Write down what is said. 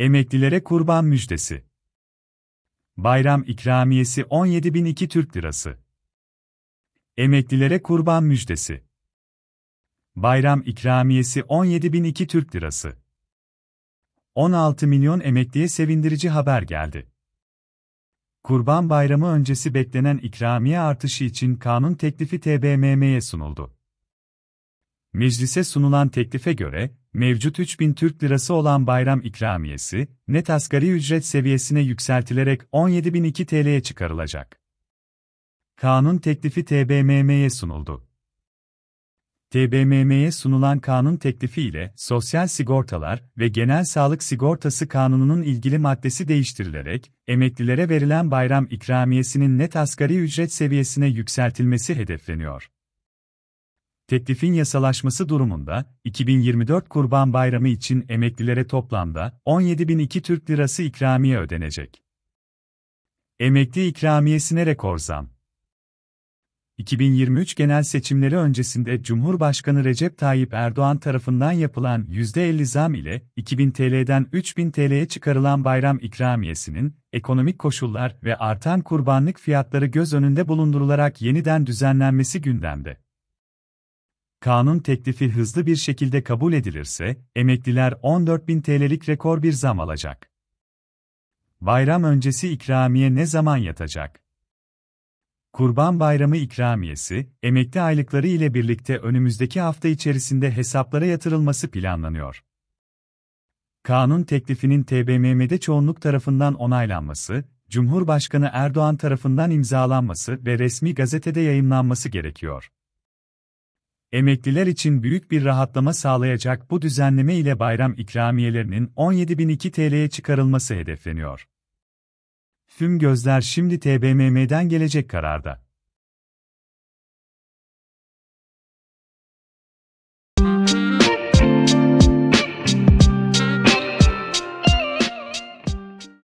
Emeklilere kurban müjdesi. Bayram ikramiyesi 17.002 Türk Lirası. Emeklilere kurban müjdesi. Bayram ikramiyesi 17.002 Türk Lirası. 16 milyon emekliye sevindirici haber geldi. Kurban Bayramı öncesi beklenen ikramiye artışı için kanun teklifi TBMM'ye sunuldu. Meclise sunulan teklife göre, mevcut 3000 Türk Lirası olan bayram ikramiyesi, net asgari ücret seviyesine yükseltilerek 17002 TL'ye çıkarılacak. Kanun teklifi TBMM'ye sunuldu. TBMM'ye sunulan kanun teklifi ile Sosyal Sigortalar ve Genel Sağlık Sigortası Kanunu'nun ilgili maddesi değiştirilerek, emeklilere verilen bayram ikramiyesinin net asgari ücret seviyesine yükseltilmesi hedefleniyor. Teklifin yasalaşması durumunda, 2024 Kurban Bayramı için emeklilere toplamda 17.002 Türk Lirası ikramiye ödenecek. Emekli ikramiyesine rekor zam. 2023 genel seçimleri öncesinde Cumhurbaşkanı Recep Tayyip Erdoğan tarafından yapılan %50 zam ile 2000 TL'den 3000 TL'ye çıkarılan bayram ikramiyesinin, ekonomik koşullar ve artan kurbanlık fiyatları göz önünde bulundurularak yeniden düzenlenmesi gündemde. Kanun teklifi hızlı bir şekilde kabul edilirse, emekliler 14.000 TL'lik rekor bir zam alacak. Bayram öncesi ikramiye ne zaman yatacak? Kurban Bayramı ikramiyesi, emekli aylıkları ile birlikte önümüzdeki hafta içerisinde hesaplara yatırılması planlanıyor. Kanun teklifinin TBMM'de çoğunluk tarafından onaylanması, Cumhurbaşkanı Erdoğan tarafından imzalanması ve resmi gazetede yayınlanması gerekiyor. Emekliler için büyük bir rahatlama sağlayacak bu düzenleme ile bayram ikramiyelerinin 17.002 TL'ye çıkarılması hedefleniyor. Tüm gözler şimdi TBMM'den gelecek kararda.